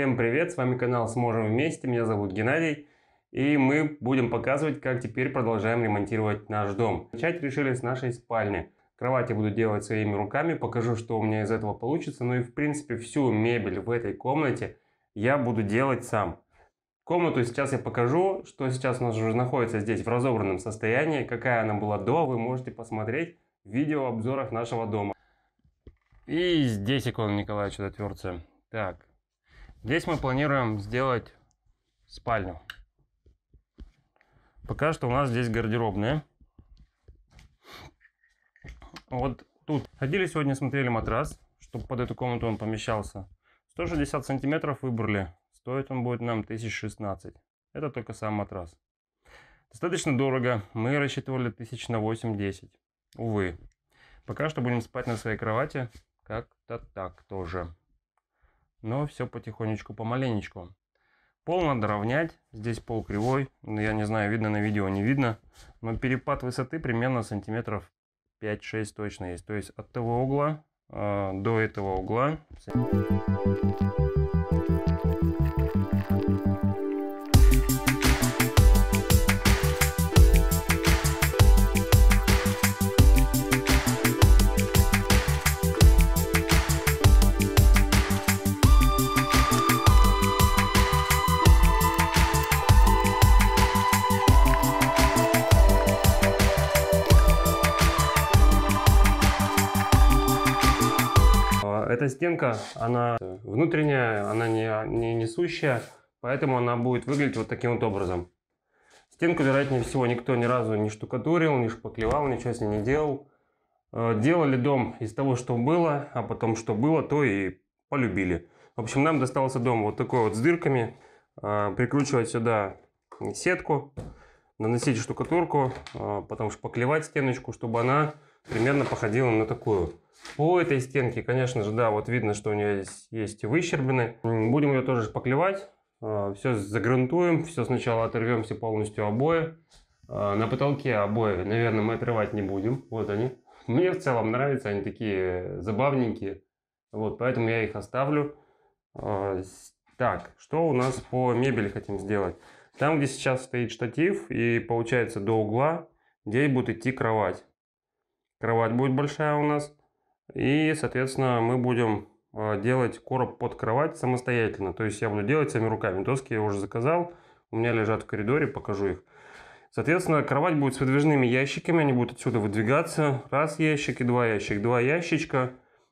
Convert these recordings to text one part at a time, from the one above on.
Всем привет, с вами канал «Сможем вместе», меня зовут Геннадий. И мы будем показывать, как теперь продолжаем ремонтировать наш дом. Начать решили с нашей спальни. Кровать я буду делать своими руками, покажу, что у меня из этого получится. Ну и в принципе всю мебель в этой комнате я буду делать сам. Комнату сейчас я покажу, что сейчас у нас уже находится здесь в разобранном состоянии, какая она была до, вы можете посмотреть в обзорах нашего дома. И здесь икона Николая Чудотворца. Так, Здесь мы планируем сделать спальню. Пока что у нас здесь гардеробная. Вот тут. Ходили сегодня, смотрели матрас, чтобы под эту комнату он помещался. 160 сантиметров выбрали. Стоит он будет нам 1016. Это только сам матрас. Достаточно дорого. Мы рассчитывали тысяч на 8-10. Увы. Пока что будем спать на своей кровати. Как-то так тоже но все потихонечку, помаленечку. Пол надо равнять, здесь пол кривой, ну, я не знаю, видно на видео, не видно, но перепад высоты примерно сантиметров 5-6 точно есть, то есть от того угла э, до этого угла. Эта стенка, она внутренняя, она не, не несущая, поэтому она будет выглядеть вот таким вот образом. Стенку, вероятнее всего, никто ни разу не штукатурил, не шпаклевал, ничего с ней не делал. Э, делали дом из того, что было, а потом что было, то и полюбили. В общем, нам достался дом вот такой вот с дырками. Э, прикручивать сюда сетку, наносить штукатурку, э, потом шпаклевать стеночку, чтобы она примерно походила на такую. По этой стенке, конечно же, да, вот видно, что у нее есть, есть выщербины. Будем ее тоже шпаклевать. А, все загрунтуем, все сначала оторвем все полностью обои. А, на потолке обои, наверное, мы отрывать не будем. Вот они. Мне в целом нравятся, они такие забавненькие. Вот, поэтому я их оставлю. А, так, что у нас по мебели хотим сделать? Там, где сейчас стоит штатив и получается до угла, где будет идти кровать. Кровать будет большая у нас. И, соответственно, мы будем а, делать короб под кровать самостоятельно. То есть я буду делать своими руками. Доски я уже заказал. У меня лежат в коридоре, покажу их. Соответственно, кровать будет с выдвижными ящиками. Они будут отсюда выдвигаться. Раз ящик и два ящика, Два ящичка.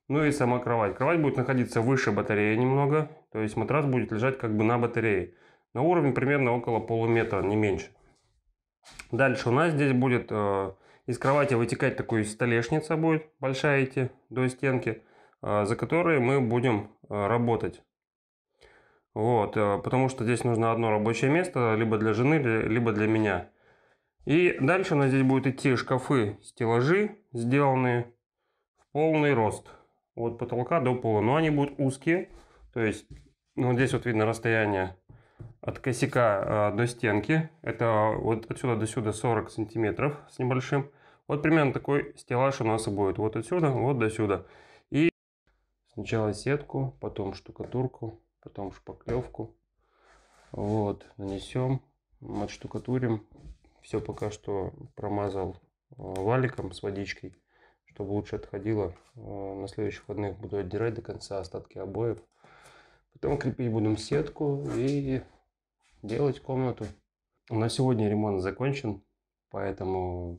Ну и сама кровать. Кровать будет находиться выше батареи немного. То есть матрас будет лежать как бы на батарее. На уровне примерно около полуметра, не меньше. Дальше у нас здесь будет э, из кровати вытекать такой столешница будет, большая идти до стенки, а, за которой мы будем а, работать. Вот, э, потому что здесь нужно одно рабочее место, либо для жены, либо для меня. И дальше у нас здесь будут идти шкафы, стеллажи, сделанные в полный рост. От потолка до пола. Но они будут узкие, то есть, ну, здесь вот видно расстояние от косяка э, до стенки. Это вот отсюда до сюда 40 сантиметров с небольшим. Вот примерно такой стеллаж у нас будет. Вот отсюда, вот до сюда. И сначала сетку, потом штукатурку, потом шпаклевку. Вот, нанесем, отштукатурим. Все пока что промазал э, валиком с водичкой, чтобы лучше отходило. Э, на следующих выходных буду отдирать до конца остатки обоев. Потом крепить будем сетку и делать комнату. На сегодня ремонт закончен, поэтому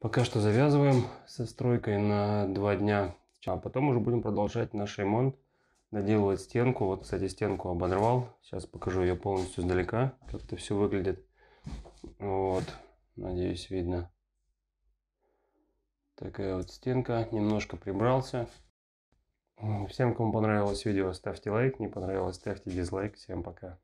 пока что завязываем со стройкой на два дня. А потом уже будем продолжать наш ремонт, доделывать стенку. Вот, кстати, стенку оборвал. Сейчас покажу ее полностью сдалека, как это все выглядит. Вот, надеюсь, видно. Такая вот стенка. Немножко прибрался. Всем, кому понравилось видео, ставьте лайк. Не понравилось, ставьте дизлайк. Всем пока.